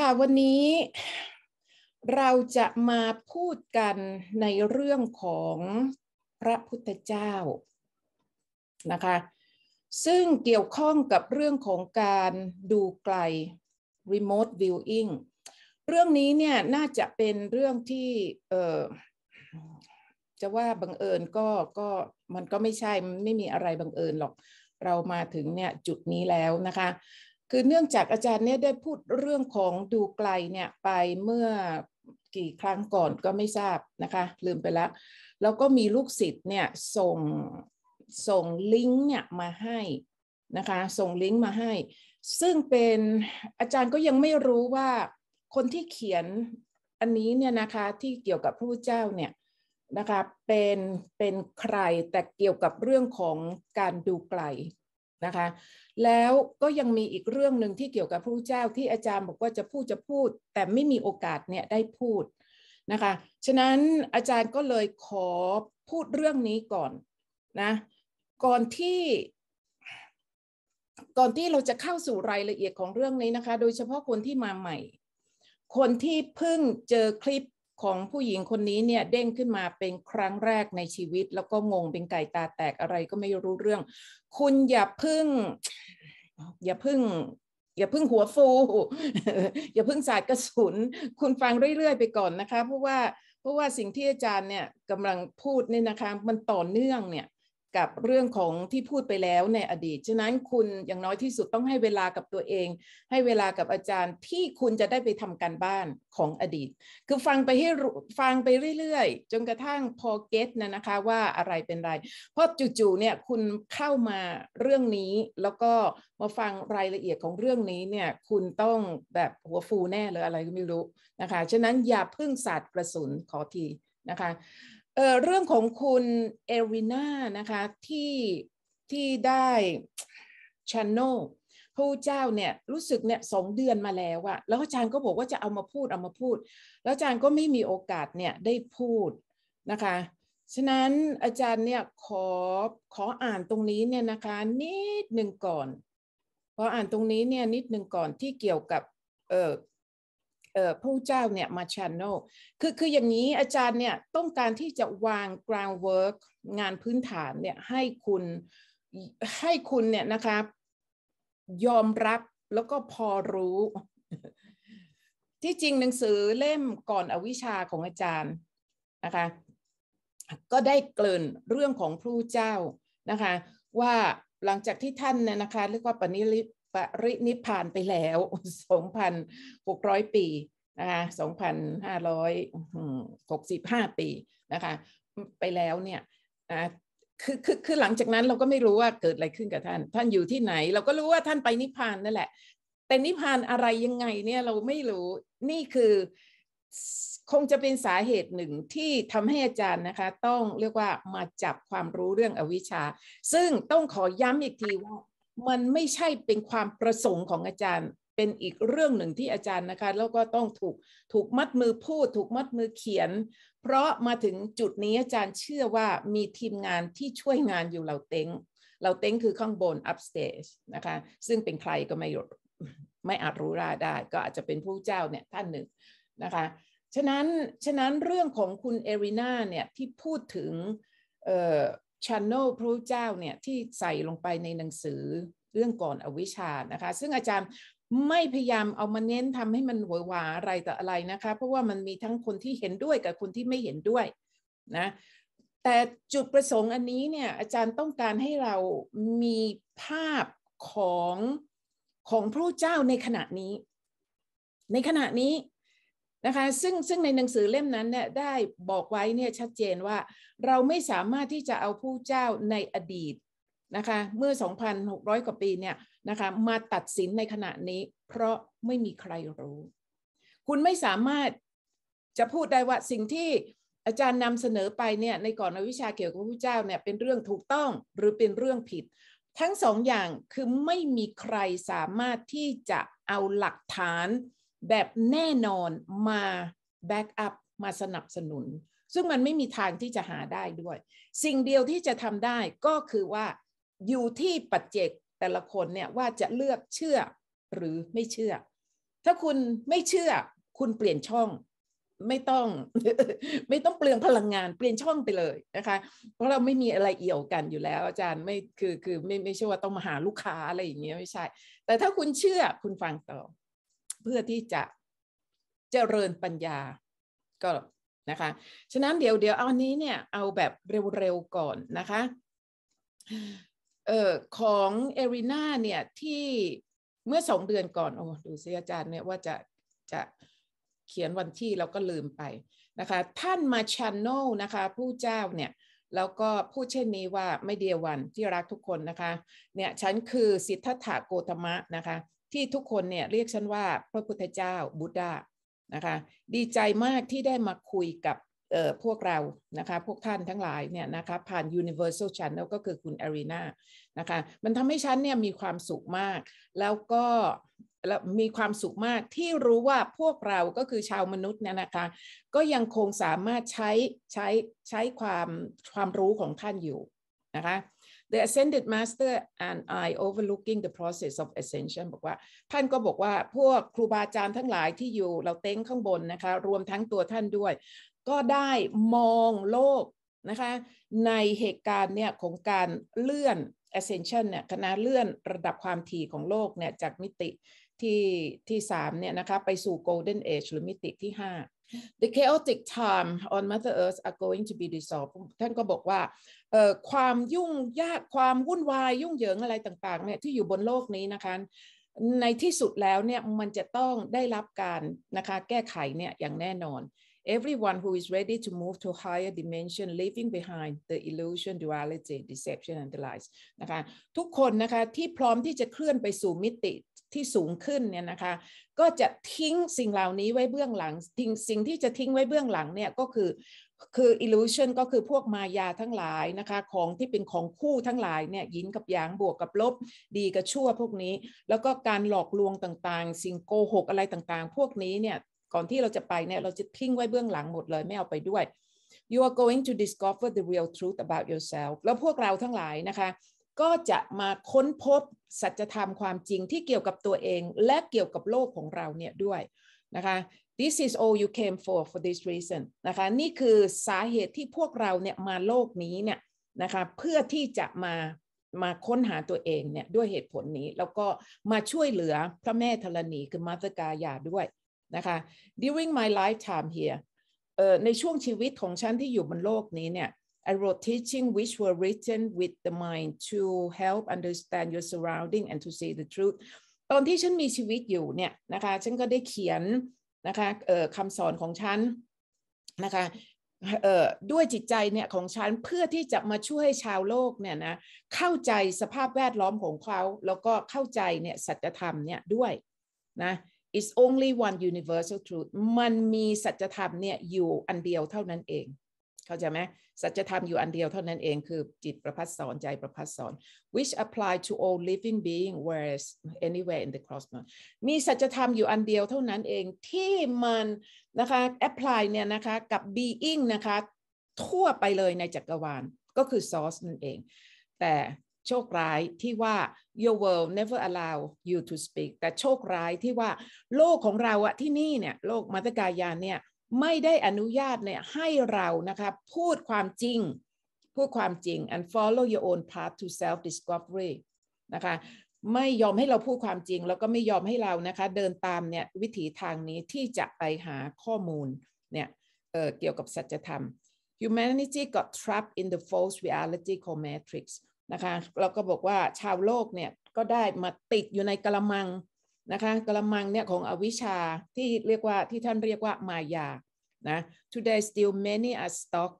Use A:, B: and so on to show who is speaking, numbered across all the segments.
A: ค่ะวันนี้เราจะมาพูดกันในเรื่องของพระพุทธเจ้านะคะ ซึ่งเกี่ยวข้องกับเรื่องของการดูไกล remote viewing เรื่องนี้เนี่ยน่าจะเป็นเรื่องที่เออจะว่าบังเอิญก็ก็มันก็ไม่ใช่ไม่มีอะไรบังเอิญหรอก เรามาถึงเนี่ยจุดนี้แล้วนะคะคือเนื่องจากอาจารย์เนี่ยได้พูดเรื่องของดูไกลเนี่ยไปเมื่อกี่ครั้งก่อนก็ไม่ทราบนะคะ ลืมไปแล้วแล้วก็มีลูกศิษย์เนี่ยส่งส่งลิงก์เนี่ยมาให้นะคะ ส่งลิงก์มาให้ ซึ่งเป็นอาจารย์ก็ยังไม่รู้ว่าคนที่เขียนอันนี้เนี่ยนะคะที่เกี่ยวกับพระพุทธเจ้าเนี่ยนะคะเป็นเป็นใครแต่เกี่ยวกับเรื่องของการดูไกลนะคะ แล้วก็ยังมีอีกเรื่องหนึ่งที่เกี่ยวกับพระเจ้าที่อาจารย์บอกว่าจะพูดจะพูด แต่ไม่มีโอกาสเนี่ยได้พูดนะคะฉะนั้นอาจารย์ก็เลยขอพูดเรื่องนี้ก่อนนะก่อนที่ ก่อนที่เราจะเข้าสู่รายละเอียดของเรื่องนี้นะคะ โดยเฉพาะคนที่มาใหม่ คนที่เพิ่งเจอคลิปของผู้หญิงคนนี้เนี่ยเด้งขึ้นมาเป็นครั้งแรกในชีวิต แล้วก็งงเป็นไก่ตาแตกอะไรก็ไม่รู้เรื่อง คุณอย่าพึ่ง อย่าพึ่งอย่าพึ่งหัวฟูอย่าพึ่งสาสตร์กระสุน คุณฟังเรื่อยๆไปก่อนนะคะ เพราะว่าเพราะว่าสิ่งที่อาจารย์เนี่ยกำลังพูดเนี่ยนะคะมันต่อเนื่องเนี่ยกับเรื่องของที่พูดไปแล้วในอดีต ฉะนั้นคุณอย่างน้อยที่สุดต้องให้เวลากับตัวเอง ให้เวลากับอาจารย์ที่คุณจะได้ไปทำการบ้านของอดีต คือฟังไปให้ฟังไปเรื่อย ๆจนกระทั่งพอเก็ตนะนะคะว่าอะไรเป็นไรเพราะจู่ๆเนี่ยคุณเข้ามาเรื่องนี้แล้วก็มาฟังรายละเอียดของเรื่องนี้เนี่ยคุณต้องแบบหัวฟูแน่เลยอะไรก็ไม่รู้นะคะ ฉะนั้นอย่าพึ่งสาตว์กระสุนขอทีนะคะเอ่อเรื่องของคุณเอรินานะคะที่ที่ได้ชานโนผู้เจ้าเนี่ยรู้สึกเนี่ยสองเดือนมาแล้วอะแล้วอาจารย์ก็บอกว่าจะเอามาพูดเอามาพูด แล้วอาจารย์ก็ไม่มีโอกาสเนี่ยได้พูดนะคะ ฉะนั้นอาจารย์เนี่ยขอขออ่านตรงนี้เนี่ยนะคะนิดหนึ่งก่อนขออ่านตรงนี้เนี่ยนิดหนึ่งก่อนที่เกี่ยวกับเอ่อพระเจ้าเนี่ยมาชานโนคือคืออย่างนี้อาจารย์เนี่ยต้องการที่จะวาง groundwork งานพื้นฐานเนี่ยให้คุณให้คุณเนี่ยนะคะยอมรับแล้วก็พอรู้ ที่จริงหนังสือเล่มก่อนอวิชาของอาจารย์นะคะก็ได้เกริ่นเรื่องของพระเจ้านะคะว่าหลังจากที่ท่านเนี่ยนะคะเรียกว่าปณิปรินิพานไปแล้ว 2,600 ปีนะคะ 2,565 ปีนะคะ ไปแล้วเนี่ยนะคือคือคือหลังจากนั้นเราก็ไม่รู้ว่าเกิดอะไรขึ้นกับท่าน ท่านอยู่ที่ไหน เราก็รู้ว่าท่านไปนิพานนั่นแหละ แต่นิพพานอะไรยังไงเนี่ยเราไม่รู้ นี่คือคงจะเป็นสาเหตุหนึ่งที่ทำให้อาจารย์นะคะต้องเรียกว่ามาจับความรู้เรื่องอวิชชา ซึ่งต้องขอย้ำอีกทีว่ามันไม่ใช่เป็นความประสงค์ของอาจารย์ เป็นอีกเรื่องหนึ่งที่อาจารย์นะคะ แล้วก็ต้องถูก ถูกมัดมือพูดถูกมัดมือเขียน เพราะมาถึงจุดนี้อาจารย์เชื่อว่ามีทีมงานที่ช่วยงานอยู่เราเต็งเราเต็งคือข้างบน upstage นะคะซึ่งเป็นใครก็ไม่ไม่อาจรู้ราได้ก็อาจจะเป็นผู้เจ้าเนี่ยท่านหนึ่งนะคะฉะนั้นฉะนั้นเรื่องของคุณเอรินาเนี่ยที่พูดถึงชันโนพระเจ้าเนี่ยที่ใส่ลงไปในหนังสือเรื่องก่อนอวิชานะคะ ซึ่งอาจารย์ไม่พยายามเอามาเน้นทำให้มันหวหวาอะไรแต่อะไรนะคะ เพราะว่ามันมีทั้งคนที่เห็นด้วยกับคนที่ไม่เห็นด้วยนะแต่จุดประสงค์อันนี้เนี่ยอาจารย์ต้องการให้เรามีภาพของของพระเจ้าในขณะนี้ ในขณะนี้นะคะซึ่งซึ่งในหนังสือเล่มนั้นเนี่ยได้บอกไว้เนี่ยชัดเจนว่า เราไม่สามารถที่จะเอาผู้เจ้าในอดีตนะคะเมื่อ 2,600 กว่าปีเนี่ยนะคะมาตัดสินในขณะนี้ เพราะไม่มีใครรู้ คุณไม่สามารถ จะพูดได้ว่าสิ่งที่อาจารย์นำเสนอไปเนี่ยในก่อนวิชาเกี่ยวกับผู้เจ้าเนี่ยเป็นเรื่องถูกต้องหรือเป็นเรื่องผิด ทั้งสองอย่างคือไม่มีใครสามารถที่จะเอาหลักฐานแบบแน่นอนมา แบ็กอัพมาสนับสนุน ซึ่งมันไม่มีทางที่จะหาได้ด้วย สิ่งเดียวที่จะทำได้ก็คือว่าอยู่ที่ปัจเจกแต่ละคนเนี่ยว่าจะเลือกเชื่อหรือไม่เชื่อ ถ้าคุณไม่เชื่อคุณเปลี่ยนช่อง ไม่ต้องไม่ต้องเปลืองพลังงาน เปลี่ยนช่องไปเลยนะคะ เพราะเราไม่มีอะไรเอี่ยวกันอยู่แล้ว อาจารย์ไม่คือคือไม่ไม่ใช่ว่าต้องมาหาลูกค้าอะไรอย่างเงี้ยไม่ใช่ แต่ถ้าคุณเชื่อคุณฟังต่อเพื่อที่จะเจริญปัญญา ก็นะคะ ฉะนั้นเดี๋ยวเดี๋ยวเอานี้เนี่ยเอาแบบเร็ว ๆ ก่อนนะคะ เออของเอริน่าเนี่ยที่เมื่อสองเดือนก่อนโอ้ดูสิอาจารย์เนี่ยว่าจะจะเขียนวันที่เราก็ลืมไปนะคะ ท่านมาชันโนนะคะ ผู้เจ้าเนี่ยแล้วก็พูดเช่นนี้ว่าไม่เดียวันที่รักทุกคนนะคะ เนี่ยฉันคือสิทธัตถะโกธมะนะคะที่ทุกคนเนี่ยเรียกฉันว่าพระพุทธเจ้าบุตรานะคะดีใจมากที่ได้มาคุยกับพวกเรานะคะพวกท่านทั้งหลายเนี่ยนะคะผ่าน universal channel ก็คือคุณอารีนานะคะมันทำให้ฉันเนี่ยมีความสุขมาก แล้วก็แลมีความสุขมากที่รู้ว่าพวกเราก็คือชาวมนุษย์เนี่ยนะคะก็ยังคงสามารถใช้ใช้ใช้ความความรู้ของท่านอยู่นะคะ the ascended master and I overlooking the process of ascension บอกว่า ท่านก็บอกว่าพวกครูบาอาจารย์ทั้งหลายที่อยู่เราเต้งข้างบนนะคะรวมทั้งตัวท่านด้วย ก็ได้มองโลกนะคะในเหตุการณ์เนี่ยของการเลื่อน ascension เนี่ยคณะเลื่อนระดับความถี่ของโลกเนี่ยจากมิติที่ที่สามเนี่ยนะคะไปสู่ golden age หรือมิติที่ห้า the chaotic time on Mother Earth are going to be d i s o l v e d ท่านก็บอกว่าความยุ่งยากความวุ่นวาย ยุ่งเหยิงอะไรต่างๆเนี่ยที่อยู่บนโลกนี้นะคะ ในที่สุดแล้วเนี่ยมันจะต้องได้รับการนะคะ แก้ไขเนี่ยอย่างแน่นอน everyone who is ready to move to higher dimension leaving behind the illusion duality deception and the lies นะคะทุกคนนะคะ ที่พร้อมที่จะเคลื่อนไปสู่มิติที่สูงขึ้นเนี่ยนะคะ ก็จะทิ้งสิ่งเหล่านี้ไว้เบื้องหลังทิ้งสิ่งที่จะทิ้งไว้เบื้องหลังเนี่ยก็คือคือ illusion ก็คือพวกมายาทั้งหลายนะคะ ของที่เป็นของคู่ทั้งหลายเนี่ย ยินกับยางบวกกับลบดีกับชั่วพวกนี้ แล้วก็การหลอกลวงต่างๆสิ่งโกหกอะไรต่างๆ พวกนี้เนี่ยก่อนที่เราจะไปเนี่ยเราจะทิ้งไว้เบื้องหลังหมดเลยไม่เอาไปด้วย you are going to discover the real truth about yourself แล้วพวกเราทั้งหลายนะคะก็จะมาค้นพบสัจธรรมความจริงที่เกี่ยวกับตัวเองและเกี่ยวกับโลกของเราเนี่ยด้วยนะคะ this is all you came for for this reason นะคะนี่คือสาเหตุที่พวกเราเนี่ยมาโลกนี้เนี่ยนะคะเพื่อที่จะมามาค้นหาตัวเองเนี่ยด้วยเหตุผลนี้แล้วก็มาช่วยเหลือพระแม่ธรณีคือมาตกายาด้วยนะคะ during my lifetime here ในช่วงชีวิตของฉันที่อยู่บนโลกนี้เนี่ย I wrote teaching which were written with the mind to help understand your surrounding and to see the truth ตอนที่ฉันมีชีวิตอยู่เนี่ยนะคะฉันก็ได้เขียนนะคะเอ่อคำสอนของฉันนะคะเอ่อด้วยจิตใจเนี่ยของฉัน เพื่อที่จะมาช่วยชาวโลกเนี่ยนะเข้าใจสภาพแวดล้อมของเขา แล้วก็เข้าใจเนี่ยสัจธรรมเนี่ยด้วยนะ it's only one universal truth มันมีสัจธรรมเนี่ยอยู่อันเดียวเท่านั้นเองเข้าใจไหมสัจธรรมอยู่อันเดียวเท่านั้นเองคือจิตประพัสสอนใจประพัสสอน which apply to all living being whereas anywhere in the cosmos มีสัจธรรมอยู่อันเดียวเท่านั้นเองที่มันนะคะ apply เนี่ยนะคะกับ being นะคะทั่วไปเลยในจักรวาลก็คือ source นั่นเองแต่โชคร้ายที่ว่า your world never allow you to speak แต่โชคร้ายที่ว่าโลกของเราอะที่นี่เนี่ยโลกมัตกายานเนี่ยไม่ได้อนุญาตเนี่ยให้เรานะคะพูดความจริงพูดความจริง and follow your own path to self discovery นะคะไม่ยอมให้เราพูดความจริง แล้วก็ไม่ยอมให้เรานะคะเดินตามเนี่ยวิถีทางนี้ที่จะไปหาข้อมูลเนี่ยเเกี่ยวกับสัจธรรม humanity got trapped in the false reality called matrix นะคะเราก็บอกว่าชาวโลกเนี่ยก็ได้มาติดอยู่ในกระมังนะคะกระมังเนี่ยของอวิชชาที่เรียกว่าที่ท่านเรียกว่ามายานะ today still many are stuck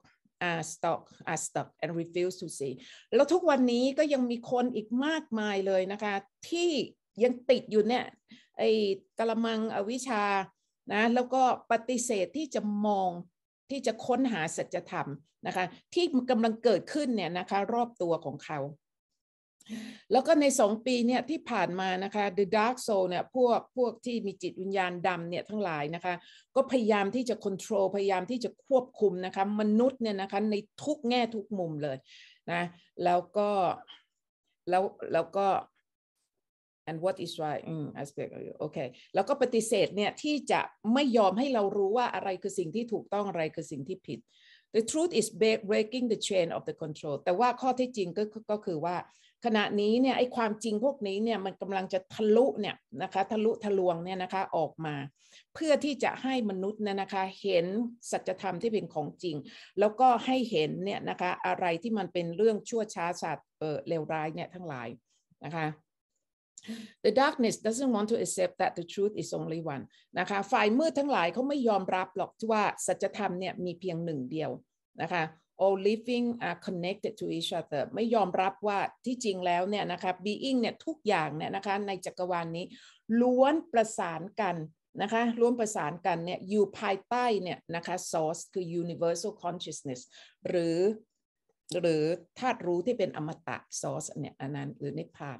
A: are stuck are stuck and refuse to see แล้วทุกวันนี้ก็ยังมีคนอีกมากมายเลยนะคะที่ยังติดอยู่เนี่ยไอ้กระมังอวิชชานะแล้วก็ปฏิเสธที่จะมองที่จะค้นหาสัจธรรมนะคะที่กำลังเกิดขึ้นเนี่ยนะคะรอบตัวของเขาแล้วก็ในสองปีเนี่ยที่ผ่านมานะคะ The Dark Soul เนี่ยพวกพวกที่มีจิตวิญญาณดำเนี่ยทั้งหลายนะคะก็พยายามที่จะควบคุมพยายามที่จะควบคุมนะคะมนุษย์เนี่ยนะคะในทุกแง่ทุกมุมเลยนะแล้วก็แล้วแล้วก็ and what is right aspect Okay แล้วก็ปฏิเสธเนี่ยที่จะไม่ยอมให้เรารู้ว่าอะไรคือสิ่งที่ถูกต้องอะไรคือสิ่งที่ผิด the truth is breaking the chain of the control แต่ว่าข้อที่จริงก็ก็คือว่าขณะนี้เนี่ยไอ้ความจริงพวกนี้เนี่ยมันกำลังจะทะลุเนี่ยนะคะทะลุทะลวงเนี่ยนะคะออกมา เพื่อที่จะให้มนุษย์เนี่ยนะคะเห็นสัจธรรมที่เป็นของจริง แล้วก็ให้เห็นเนี่ยนะคะอะไรที่มันเป็นเรื่องชั่วช้าสัตว์เออเลวร้ายเนี่ยทั้งหลายนะคะ The darkness doesn't want to accept that the truth is only one นะคะฝ่ายมืดทั้งหลายเขาไม่ยอมรับหรอกที่ว่าสัจธรรมเนี่ยมีเพียงหนึ่งเดียวนะคะ all living are connected to each other ไม่ยอมรับว่าที่จริงแล้วเนี่ยนะคะ being เนี่ยทุกอย่างเนี่ยนะคะในจักรวาลนนี้ล้วนประสานกันนะคะร่วมประสานกันเนี่ยอยู่ภายใต้เนี่ยนะคะ source คือ universal consciousness หรือ หรือธาตุรู้ที่เป็นอมตะ source เนี่ยอันนั้นหรือนิพพาน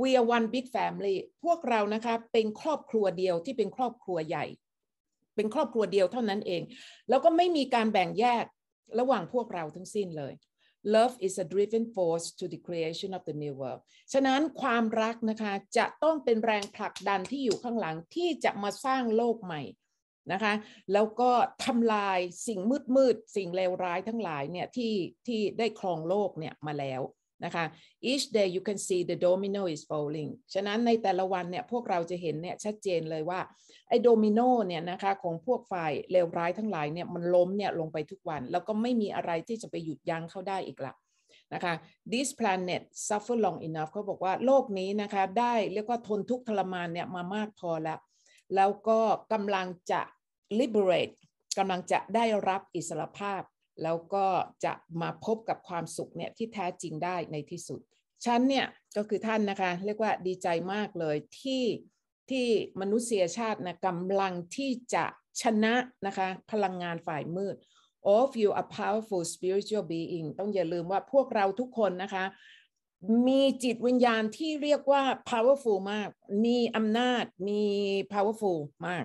A: we are one big family พวกเรานะคะเป็นครอบครัวเดียวที่เป็นครอบครัวใหญ่ เป็นครอบครัวเดียวเท่านั้นเอง แล้วก็ไม่มีการแบ่งแยกระหว่างพวกเราทั้งสิ้นเลย Love is a driven force to the creation of the new world ฉะนั้นความรักนะคะจะต้องเป็นแรงผลักดันที่อยู่ข้างหลังที่จะมาสร้างโลกใหม่นะคะ แล้วก็ทำลายสิ่งมืดมืด สิ่งเลวร้ายทั้งหลายเนี่ยที่ที่ได้ครองโลกเนี่ยมาแล้วนะคะ each day you can see the domino is falling ฉะนั้นในแต่ละวันเนี่ยพวกเราจะเห็นเนี่ยชัดเจนเลยว่าไอ้โดมิโนเนี่ยนะคะของพวกฝ่ายเลวร้ายทั้งหลายเนี่ยมันล้มเนี่ยลงไปทุกวันแล้วก็ไม่มีอะไรที่จะไปหยุดยั้งเข้าได้อีกละนะคะ this planet suffer long enough เขาบอกว่าโลกนี้นะคะได้เรียกว่าทนทุกข์ทรมานเนี่ยมามากพอ แล้วแล้วก็กำลังจะ liberate กำลังจะได้รับอิสรภาพแล้วก็จะมาพบกับความสุขเนี่ยที่แท้จริงได้ในที่สุด ฉันเนี่ยก็คือท่านนะคะ เรียกว่าดีใจมากเลย ที่ที่มนุษยชาตินะกำลังที่จะชนะนะคะพลังงานฝ่ายมืด All of you are powerful spiritual being ต้องอย่าลืมว่าพวกเราทุกคนนะคะมีจิตวิญญาณที่เรียกว่า powerful มากมีอำนาจ มี powerful มาก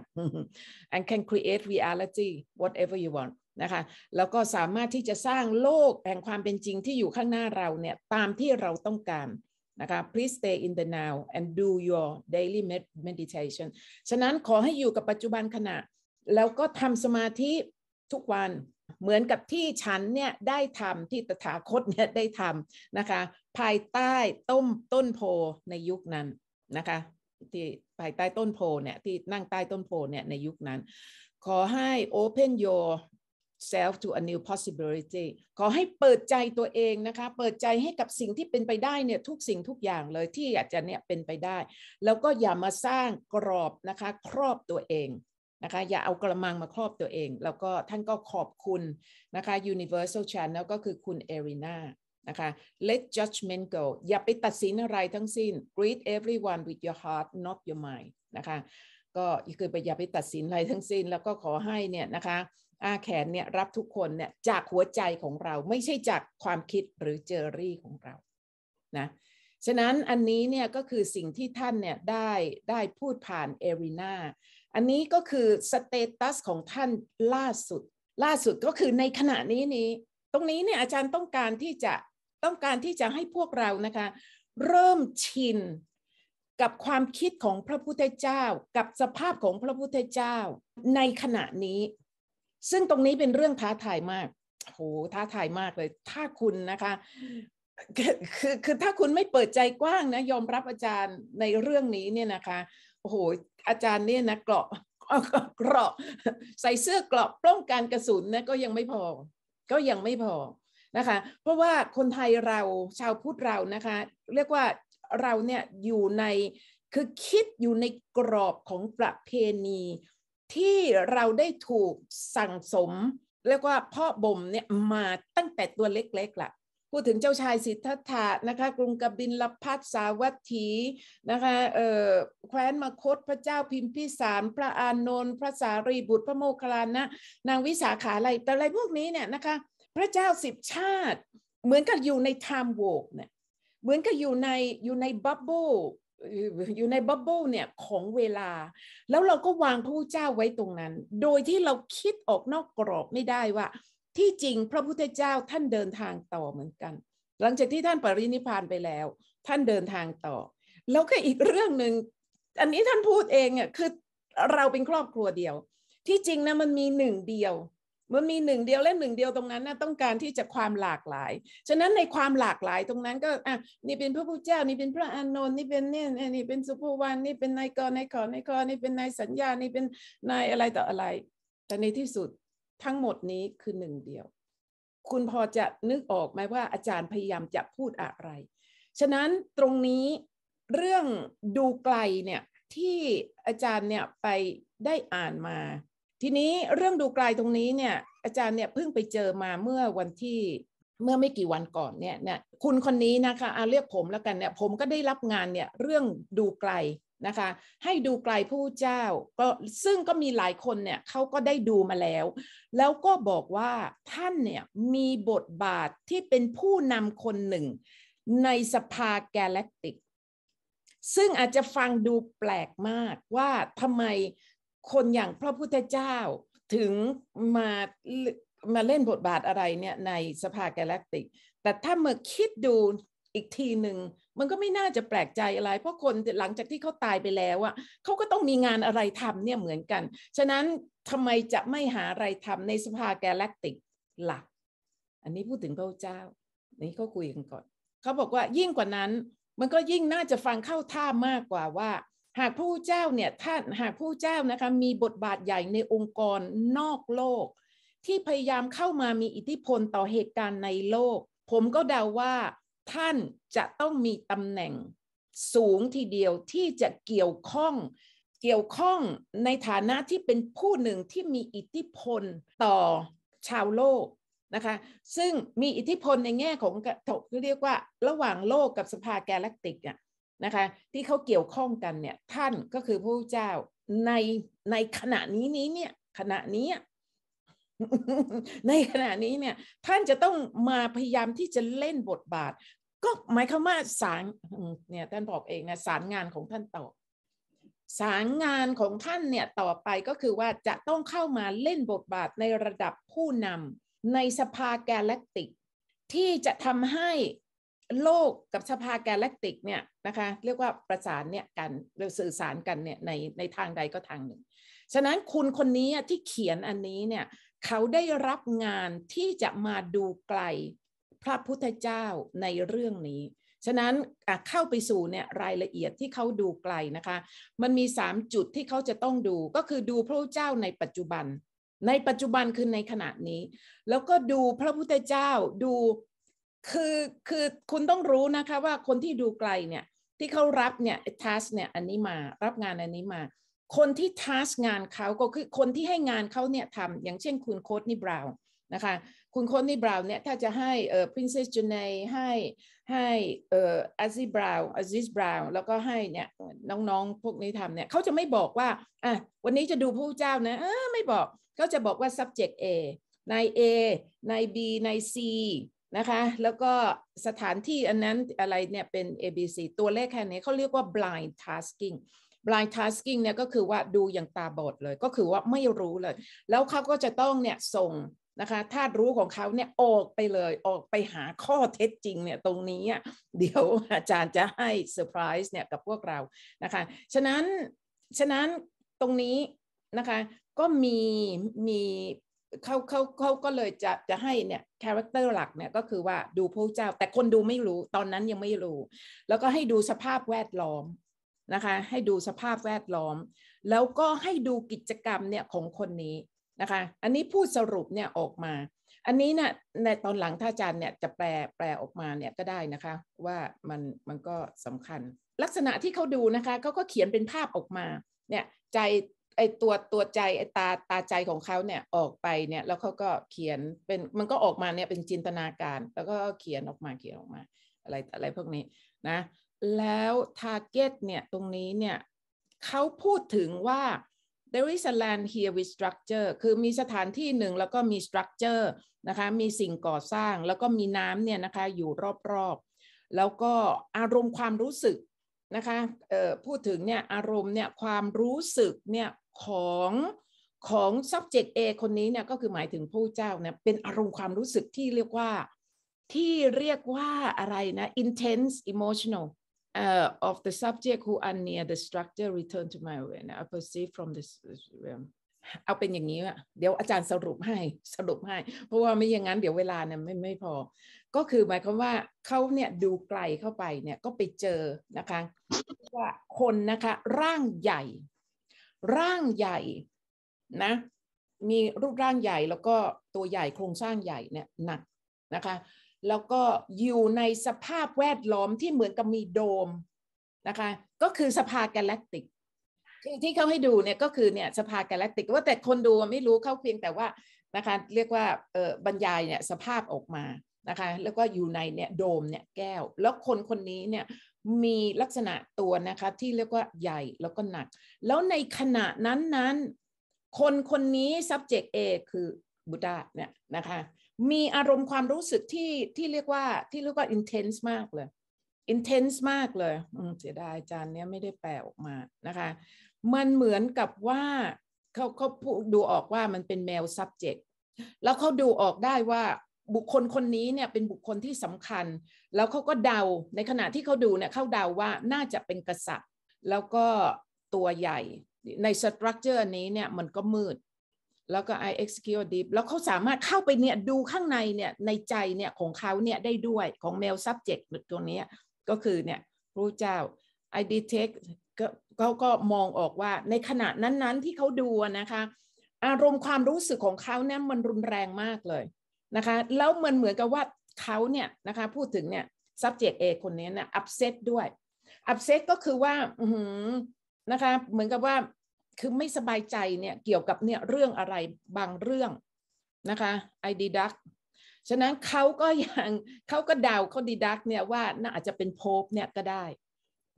A: and can create reality whatever you want นะคะแล้วก็สามารถที่จะสร้างโลกแห่งความเป็นจริงที่อยู่ข้างหน้าเราเนี่ยตามที่เราต้องการนะคะ please stay in the now and do your daily meditation ฉะนั้นขอให้อยู่กับปัจจุบันขณะแล้วก็ทำสมาธิทุกวันเหมือนกับที่ฉันเนี่ยได้ทำที่ตถาคตเนี่ยได้ทำนะคะภายใต้ต้มต้นโพในยุคนั้นนะคะที่ภายใต้ต้นโพเนี่ยที่นั่งใต้ต้นโพเนี่ยในยุคนั้น ขอให้ open your self to a new possibility ขอให้เปิดใจตัวเองนะคะ เปิดใจให้กับสิ่งที่เป็นไปได้เนี่ยทุกสิ่งทุกอย่างเลยที่อยากจะเนี่ยเป็นไปได้ แล้วก็อย่ามาสร้างกรอบนะคะครอบตัวเองนะคะ อย่าเอากระมังมาครอบตัวเอง แล้วก็ท่านก็ขอบคุณนะคะ Universal Channel ก็คือคุณเอรินานะคะ let judgment go อย่าไปตัดสินอะไรทั้งสิ้น greet everyone with your heart not your mind นะคะก็คืออย่าไปตัดสินอะไรทั้งสิ้นแล้วก็ขอให้เนี่ยนะคะอาแขนเนี่ยรับทุกคนเนี่ยจากหัวใจของเราไม่ใช่จากความคิดหรือเจอรี่ของเรานะฉะนั้นอันนี้เนี่ยก็คือสิ่งที่ท่านเนี่ยได้ได้พูดผ่านเอรินาอันนี้ก็คือสเตตัสของท่านล่าสุดล่าสุดก็คือในขณะนี้นี้ ตรงนี้เนี่ยอาจารย์ต้องการที่จะต้องการที่จะให้พวกเรานะคะเริ่มชินกับความคิดของพระพุทธเจ้า กับสภาพของพระพุทธเจ้าในขณะนี้ซึ่งตรงนี้เป็นเรื่องท้าทายมากโห ท้าทายมากเลย ถ้าคุณนะคะ คือ คือถ้าคุณไม่เปิดใจกว้างนะ ยอมรับอาจารย์ในเรื่องนี้เนี่ยนะคะ โอ้โห อาจารย์เนี่ยนะเกราะเกราะใส่เสื้อเกราะป้องกันกระสุนนะก็ยังไม่พอ ก็ยังไม่พอ นะคะ เพราะว่าคนไทยเรา ชาวพุทธเรา นะคะ เรียกว่าเราเนี่ยอยู่ใน คือคิดอยู่ในกรอบของประเพณีที่เราได้ถูกสั่งสมเรียกว่าพ่อบ่มเนี่ยมาตั้งแต่ตัวเล็ก ๆละ่ะ พูดถึงเจ้าชายสิทธัตถะนะคะกรุงกบินลพัฒสาวัตถีนะคะเอ่อแคว้นมคต พระเจ้าพิมพิสาร พระอานนท์พระสารีบุตรพระโมคคัลลานะนางวิสาขาอะไรแต่อะไรพวกนี้เนี่ยนะคะพระเจ้าสิบชาติ เหมือนกับอยู่ในไทม์โวกเนี่ยเหมือนกับอยู่ในอยู่ในบับเบิลอยู่ในบับเบิลเนี่ยของเวลา แล้วเราก็วางพระพุทธเจ้าไว้ตรงนั้นโดยที่เราคิดออกนอกกรอบไม่ได้ว่า ที่จริงพระพุทธเจ้าท่านเดินทางต่อเหมือนกัน หลังจากที่ท่านปรินิพานไปแล้ว ท่านเดินทางต่อ แล้วก็อีกเรื่องหนึ่งอันนี้ท่านพูดเองอ่ะคือเราเป็นครอบครัวเดียวที่จริงนะมันมีหนึ่งเดียวมันมีหนึ่งเดียวและหนึ่งเดียวตรงนั้นนะต้องการที่จะความหลากหลาย ฉะนั้นในความหลากหลายตรงนั้นก็อ่ะนี่เป็นพระพุทธเจ้า นี่เป็นพระอานนท์นี่เป็นเนี่ยนี่เป็นสุภวันนี่เป็นนายกรนายขอนายขอนี่เป็นนายสัญญานี่เป็นนายอะไรต่ออะไร แต่ในที่สุดทั้งหมดนี้คือหนึ่งเดียว คุณพอจะนึกออกไหมว่าอาจารย์พยายามจะพูดอะไร ฉะนั้นตรงนี้เรื่องดูไกลเนี่ยที่อาจารย์เนี่ยไปได้อ่านมาทีนี้เรื่องดูไกลตรงนี้เนี่ยอาจารย์เนี่ยเพิ่งไปเจอมาเมื่อวันที่เมื่อไม่กี่วันก่อนเนี่ยเนี่ยคุณคนนี้นะคะเอาเรียกผมแล้วกันเนี่ยผมก็ได้รับงานเนี่ยเรื่องดูไกลนะคะ ให้ดูไกลผู้เจ้า ก็ซึ่งก็มีหลายคนเนี่ยเขาก็ได้ดูมาแล้ว แล้วก็บอกว่าท่านเนี่ยมีบทบาทที่เป็นผู้นำคนหนึ่งในสภาแกลเล็กติก ซึ่งอาจจะฟังดูแปลกมากว่าทำไมคนอย่างพระพุทธเจ้าถึงมามาเล่นบทบาทอะไรเนี่ยในสภากาแล็กติก แต่ถ้าเมื่อคิดดูอีกทีหนึ่งมันก็ไม่น่าจะแปลกใจอะไร เพราะคนหลังจากที่เขาตายไปแล้วอะเขาก็ต้องมีงานอะไรทำเนี่ยเหมือนกัน ฉะนั้นทำไมจะไม่หาอะไรทำในสภากาแล็กติกหลัก อันนี้พูดถึงพระเจ้า นี้ขาคุยกันก่อนเขาบอกว่ายิ่งกว่านั้นมันก็ยิ่งน่าจะฟังเข้าท่ามากกว่าว่าหากผู้เจ้าเนี่ยท่านหากผู้เจ้านะคะมีบทบาทใหญ่ในองค์กรนอกโลก ที่พยายามเข้ามามีอิทธิพลต่อเหตุการณ์ในโลก ผมก็เดาว่าท่านจะต้องมีตำแหน่งสูงทีเดียวที่จะเกี่ยวข้อง เกี่ยวข้องในฐานะที่เป็นผู้หนึ่งที่มีอิทธิพลต่อชาวโลกนะคะซึ่งมีอิทธิพลในแง่ของเรียกว่าระหว่างโลกกับสภาแกลแลกติกอ่ะนะคะที่เขาเกี่ยวข้องกันเนี่ยท่านก็คือพระเจ้าในในขณะนี้นี้เนี่ยขณะนี้ในขณะนี้เนี่ยท่านจะต้องมาพยายามที่จะเล่นบทบาท ก็หมายความว่าสารเนี่ยท่านบอกเองนะสารงานของท่านต่อ สารงานของท่านเนี่ยต่อไปก็คือว่าจะต้องเข้ามาเล่นบทบาทในระดับผู้นำในสภาแกลเล็กติก ที่จะทำให้โลกกับสภากาแล็กติกเนี่ยนะคะเรียกว่าประสานเนี่ยกันหรือสื่อสารกันเนี่ยในในทางใดก็ทางหนึ่ง ฉะนั้นคุณคนนี้ที่เขียนอันนี้เนี่ยเขาได้รับงานที่จะมาดูไกล พระพุทธเจ้าในเรื่องนี้ฉะนั้นเข้าไปสู่เนี่ยรายละเอียดที่เขาดูไกลนะคะ มันมี3จุดที่เขาจะต้องดู ก็คือดูพระเจ้าในปัจจุบัน ในปัจจุบันคือในขณะนี้ แล้วก็ดูพระพุทธเจ้าดูคือคือคุณต้องรู้นะคะว่าคนที่ดูไกลเนี่ยที่เขารับเนี่ยทัสเนี่ยอันนี้มารับงานอันนี้มาคนที่ทัสงานเขาก็คือคนที่ให้งานเขาเนี่ยทำอย่างเช่นคุณโคดนี่บราวน์นะคะคุณโคดนี่บราวน์เนี่ยถ้าจะให้เอ่อพรินเซสจูเน่ให้ให้เอ่อ aziz b r o อาซิสบราว w แล้วก็ให้เนี่ยน้องๆ พวกนี้ทำเนี่ยเขาจะไม่บอกว่าอ่ะวันนี้จะดูผู้เจ้านะอไม่บอกเขาจะบอกว่า subject A นายนายนาย C นะคะแล้วก็สถานที่อันนั้นอะไรเนี่ยเป็น ABC ตัวเลขแค่นี้เขาเรียกว่า blind tasking blind tasking เนี่ยก็คือว่าดูอย่างตาบอดเลยก็คือว่าไม่รู้เลย แล้วเขาก็จะต้องเนี่ยส่งนะคะธาตุรู้ของเขาเนี่ยออกไปเลยออกไปหาข้อเท็จจริงเนี่ยตรงนี้เดี๋ยวอาจารย์จะให้เซอร์ไพรส์เนี่ยกับพวกเรานะคะฉะนั้นฉะนั้นตรงนี้นะคะก็มีมีเขาเขาเขาก็เลยจะ จะให้เนี่ยคาแรคเตอร์หลักเนี่ยก็คือว่าดูพระเจ้าแต่คนดูไม่รู้ตอนนั้นยังไม่รู้ แล้วก็ให้ดูสภาพแวดล้อม นะคะให้ดูสภาพแวดล้อมแล้วก็ให้ดูกิจกรรม เนี่ย ของคนนี้นะคะ อันนี้พูดสรุปเนี่ย ออกมา อันนี้นะ่ยในตอนหลังท่าอาจารย์เนี่ยจะแปลแปลออกมาเนี่ยก็ได้นะคะว่า มันมันก็สำคัญ ลักษณะที่เขาดูนะคะเขาก็เขียนเป็นภาพออกมาเนี่ยใจไอตัวตัวใจไอตาตาใจของเขาเนี่ยออกไปเนี่ยแล้วเขาก็เขียนเป็น มันก็ออกมาเนี่ยเป็นจินตนาการแล้วก็เขียนออกมาเขียนออกมาอะไร อะไรพวกนี้นะ แล้วทาร์เก็ตเนี่ยตรงนี้เนี่ยเขาพูดถึงว่า there is a land here with structure คือมีสถานที่หนึ่งแล้วก็มี structure นะคะมีสิ่งก่อสร้างแล้วก็มีน้ำเนี่ยนะคะอยู่รอบๆ แล้วก็อารมณ์ความรู้สึกนะคะพูดถึงเนี่ย อารมณ์เนี่ย ความรู้สึกเนี่ยของของ subject A คนนี้เนี่ย ก็คือหมายถึงผู้เจ้าเนี่ย เป็นอารมณ์ความรู้สึกที่เรียกว่า ที่เรียกว่าอะไรนะ intense emotional uh, of the subject who are near the structure return to my awareness I perceive from this realm เอาเป็นอย่างนี้อะเดี๋ยวอาจารย์สรุปให้สรุปให้ เพราะว่าไม่อย่างนั้นเดี๋ยวเวลาเนี่ยไม่ไม่พอก็คือหมายความว่าเขาเนี่ยดูไกลเข้าไปเนี่ยก็ไปเจอนะคะว่าคนนะคะร่างใหญ่ ร่างใหญ่นะมีรูปร่างใหญ่แล้วก็ตัวใหญ่ โครงสร้างใหญ่เนี่ยหนักนะคะแล้วก็อยู่ในสภาพแวดล้อมที่เหมือนกับมีโดมนะคะก็คือสภากาแล็กติก ที่เขาให้ดูเนี่ยก็คือเนี่ยสภากาแล็กติก ว่าแต่คนดูไม่รู้เขาเพียงแต่ว่านะคะเรียกว่าเออบรรยายเนี่ยสภาพออกมานะคะแล้วก็อยู่ในเนี่ยโดมเนี่ยแก้ว แล้วคนคนนี้เนี่ยมีลักษณะตัวนะคะ ที่เรียกว่าใหญ่แล้วก็หนัก แล้วในขณะนั้นนั้น คนคนนี้ subject A คือบุตาเนี่ยนะคะมีอารมณ์ความรู้สึกที่ที่เรียกว่าที่เรียกว่า intense มากเลย intense มากเลยเสียดายอาจารย์เนี่ยไม่ได้แปลออกมานะคะ มันเหมือนกับว่าเขาเขาดูออกว่ามันเป็นแมว subject แล้วเขาดูออกได้ว่าบุคคลคนนี้เนี่ยเป็นบุคคลที่สำคัญ แล้วเขาก็เดาในขณะที่เขาดูเนี่ยเขาเดาว่าน่าจะเป็นกษัตริย์แล้วก็ตัวใหญ่ในสตรัคเจอร์นี้เนี่ยมันก็มืด แล้วก็ I execute deep แล้วเขาสามารถเข้าไปเนี่ยดูข้างในเนี่ยในใจเนี่ยของเขาเนี่ยได้ด้วยของ m a l e subject ตัวนี้ก็คือเนี่ยรู้เจ้า I detect เขาก็มองออกว่าในขณะนั้นๆที่เขาดูนะคะ อารมณ์ความรู้สึกของเขาเนี่ยมันรุนแรงมากเลยนะคะแล้วมันเหมือนกับว่าเขาเนี่ยนะคะพูดถึงเนี่ย subject A คนนี้นะ่ะ upset ด้วย upset ก็คือว่าอืนะคะเหมือนกับว่าคือไม่สบายใจเนี่ยเกี่ยวกับเนี่ยเรื่องอะไรบางเรื่องนะคะ I deduct ฉะนั้นเขาก็ยังเขาก็เดาเขาดีดักเนี่ยว่าน่าอาจจะเป็นโพบเนี่ยก็ได้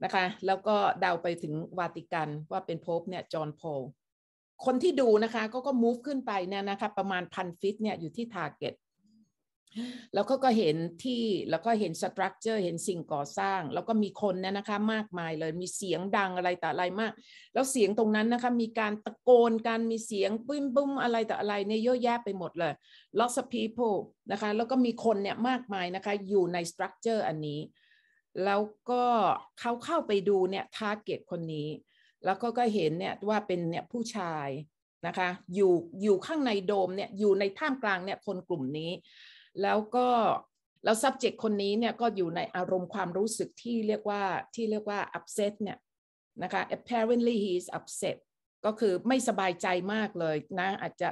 A: นะคะแล้วก็เดาไปถึงวาติกันว่าเป็นโพบเนี่ยจอห์นโพลคนที่ดูนะคะก็ก็ move ขึ้นไปเนี่ยนะคะประมาณพันฟิตเนี่ยอยู่ที่ target แล้วก็ก็เห็นที่แล้วก็เห็นสตรัคเจอร์เห็นสิ่งก่อสร้างแล้วก็มีคนเนี่ยนะคะ มากมายเลยมีเสียงดังอะไรแต่อะไรมาก แล้วเสียงตรงนั้นนะคะมีการตะโกนการมีเสียงบึ้มบึ้มอะไรแต่อะไรเนี่ยเยอะแยะไปหมดเลย lots of people นะคะแล้วก็มีคนเนี่ยมากมายนะคะอยู่ในสตรัคเจอร์อันนี้ แล้วก็เขาเข้าไปดูเนี่ยทาร์เก็ตคนนี้แล้วก็ก็เห็นเนี่ยว่าเป็นเนี่ยผู้ชายนะคะ อยู่อยู่ข้างในโดมเนี่ยอยู่ในท่ามกลางเนี่ยคนกลุ่มนี้ แล้วก็แล้ว subject คนนี้เนี่ยก็อยู่ในอารมณ์ความรู้สึกที่เรียกว่าที่เรียกว่า upset เนี่ยนะคะ apparently he is upset ก็คือไม่สบายใจมากเลยนะอาจจะ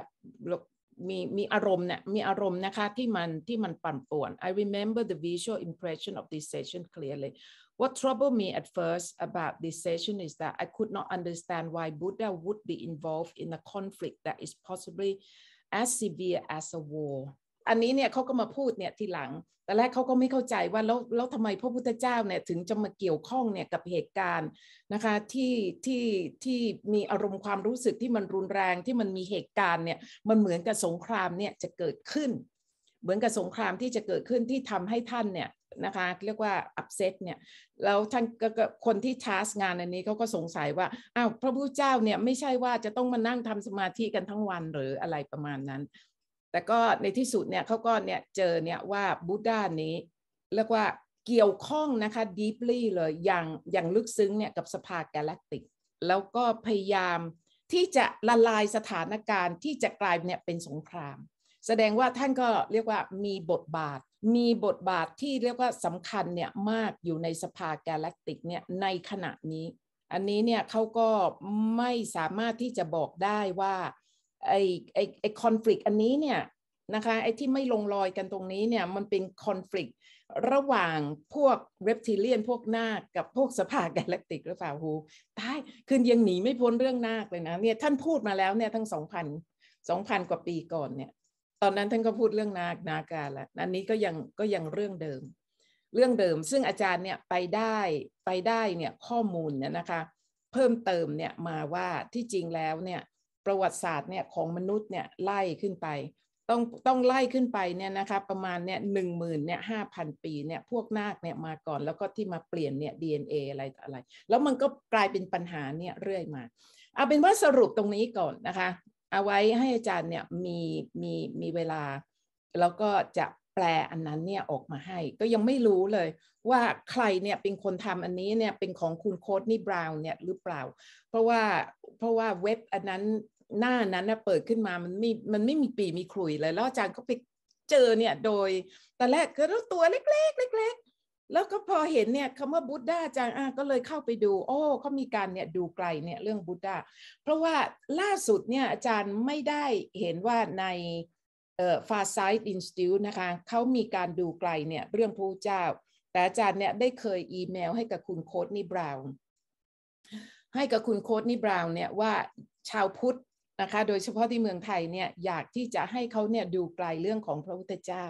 A: มีมีอารมณ์เนี่ยมีอารมณ์นะคะที่มันที่มันปั่นป่วน I remember the visual impression of this session clearly What troubled me at first about this session is that I could not understand why Buddha would be involved in a conflict that is possibly as severe as a war. อันนี้เนี่ยเขาก็มาพูดเนี่ยทีหลังแต่แรกเขาก็ไม่เข้าใจว่าแล้วแล้วทำไมพระพุทธเจ้าเนี่ยถึงจะมาเกี่ยวข้องเนี่ยกับเหตุการณ์นะคะที่ที่ที่มีอารมณ์ความรู้สึกที่มันรุนแรงที่มันมีเหตุการณ์เนี่ยมันเหมือนกับสงครามเนี่ยจะเกิดขึ้น เหมือนกับสงครามที่จะเกิดขึ้นที่ทำให้ท่านเนี่ยนะคะเรียกว่า อับเซตเนี่ย แล้วท่านก็คนที่ทาส งานอันนี้เขาก็สงสัยว่า อ้าว พระพุทธเจ้า เนี่ย ไม่ใช่ว่าจะต้องมานั่งทำสมาธิกันทั้งวันหรืออะไรประมาณนั้น แต่ก็ในที่สุด เนี่ยเขาก็ เนี่ย เจอ เนี่ย ว่าบุตด้านี้เรียกว่าเกี่ยวข้อง นะคะ deeply เลยอย่าง อย่างลึกซึ้งเนี่ยกับสภากาแล็กติก แล้วก็พยายามที่จะละลายสถานการณ์ที่จะกลายเนี่ยเป็นสงคราม แสดงว่าท่านก็เรียกว่ามีบทบาทมีบทบาทที่เรียกว่าสำคัญเนี่ยมากอยู่ในสภากาแล็กติกเนี่ยในขณะนี้ อันนี้เนี่ยเขาก็ไม่สามารถที่จะบอกได้ว่า ไอ้ไอ้ไอ้คอนฟ l i c t อันนี้เนี่ยนะคะไอ้ที่ไม่ลงรอยกันตรงนี้เนี่ยมันเป็นคอนฟ l i c t ระหว่างพวกเรปทิเลียนพวกนาคกับพวกสภากาแล็กติกหรือเปล่าฮูตายคืนยังหนีไม่พ้นเรื่องนาคเลยนะเนี่ยท่านพูดมาแล้วเนี่ยทั้งสองพันสองพันกว่าปีก่อนเนี่ยตอนนั้นท่านก็พูดเรื่องนาคนาการแล้วอันนี้ก็ยังก็ยังเรื่องเดิม เรื่องเดิม ซึ่งอาจารย์เนี่ยไปได้ไปได้เนี่ยข้อมูลเนี่ยนะคะ เพิ่มเติมเนี่ยมาว่าที่จริงแล้วเนี่ยประวัติศาสตร์เนี่ยของมนุษย์เนี่ยไล่ขึ้นไป ต้องต้องไล่ขึ้นไปเนี่ยนะคะประมาณเนี่ยหนึ่งหมื่นเนี่ยห้าพันปีเนี่ยพวกนาคเนี่ยมาก่อนแล้วก็ที่มาเปลี่ยนเนี่ย DNA อะไรอะไร แล้วมันก็กลายเป็นปัญหาเนี่ยเรื่อยมาเอาเป็นว่าสรุปตรงนี้ก่อนนะคะเอาไว้ให้อาจารย์เนี่ยมีมีมีเวลา แล้วก็จะแปลอันนั้นเนี่ยออกมาให้ ก็ยังไม่รู้เลยว่าใครเนี่ยเป็นคนทำอันนี้เนี่ยเป็นของคุณโคดนี่บราวน์เนี่ยหรือเปล่า เพราะว่าเพราะว่าเว็บอันนั้นหน้านั้นนะเปิดขึ้นมา มันมีมันไม่มีปีมีครุยเลย แล้วอาจารย์ก็ไปเจอเนี่ยโดยตอนแรกก็ตัวเล็ก ๆ เล็กๆแล้วก็พอเห็นเนี่ยคำว่าบุตดาจางอ่ะก็เลยเข้าไปดูโอ้เขามีการเนี่ยดูไกลเนี่ยเรื่องบุตดาเพราะว่าล่าสุดเนี่ยอาจารย์ไม่ได้เห็นว่าในเอ่อฟาไซต์อินสติวนะคะเขามีการดูไกลเนี่ย เรื่องพระเจ้า แต่อาจารย์เนี่ยได้เคยอีเมล ให้กับคุณโคดนี่บราวน์ให้กับคุณโคดนี่บราวน์เนี่ยว่าชาวพุทธนะคะ โดยเฉพาะที่เมืองไทยเนี่ยอยากที่จะให้เขาเนี่ยดูไกลเรื่องของพระพุทธเจ้า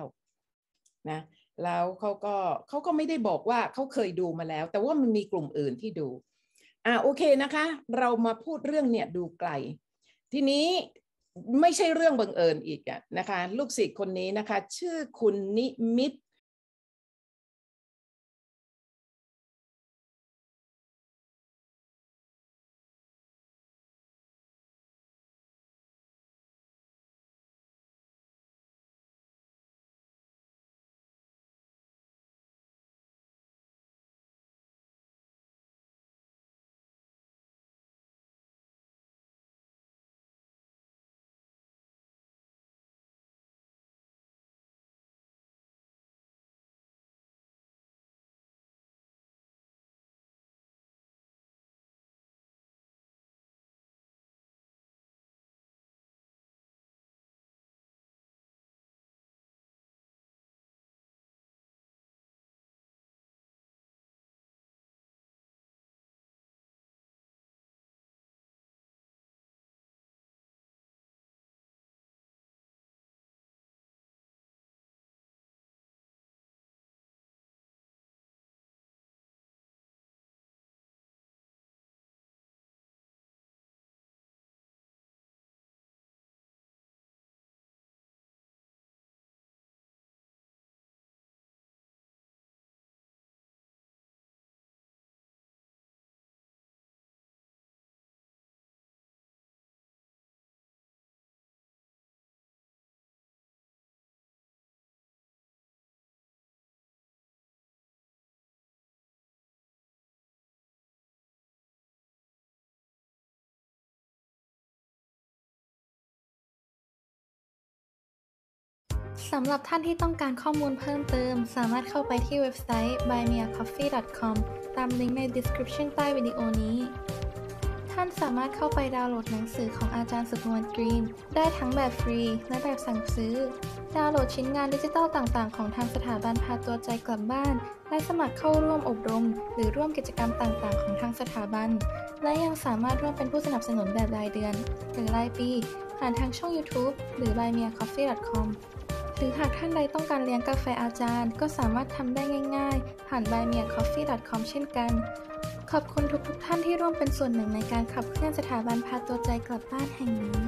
A: นะแล้วเขาก็เขาก็ไม่ได้บอกว่าเขาเคยดูมาแล้ว แต่ว่ามันมีกลุ่มอื่นที่ดู อ่าโอเคนะคะ เรามาพูดเรื่องเนี่ยดูไกล ทีนี้ไม่ใช่เรื่องบังเอิญอีกอะนะคะลูกศิษย์คนนี้นะคะ ชื่อคุณนิมิตสำหรับท่านที่ต้องการข้อมูลเพิ่มเติม สามารถเข้าไปที่เว็บไซต์ b y m e a c o f f e e c o m ตามลิงก์ใน description ใต้วิดีโอนี้ ท่านสามารถเข้าไปดาวน์โหลดหนังสือของอาจารย์สุขนวนกรีมได้ทั้งแบบฟรีและแบบสั่งซื้อ ดาวน์โหลดชิ้นงานดิจิทัลต่างๆของทางสถาบันพาตัวใจกลับบ้าน และสมัครเข้าร่วมอบรม หรือร่วมกิจกรรมต่าง ๆ ของทางสถาบัน และยังสามารถร่วมเป็นผู้สนับสนุนแบบรายเดือน หรือรายปี ผ่านทางช่อง YouTube หรือ b y m e a c o f f e e c o m หรือหากท่านใดต้องการเลี้ยงกาแฟอาจารย์ก็สามารถทำได้ง่าย ๆ ผ่าน buymeacoffee.com เช่นกัน ขอบคุณทุกๆทท่านที่ร่วมเป็นส่วนหนึ่งในการขับเคลื่อนสถาบันพาตัวใจกลับบ้านแห่งนี้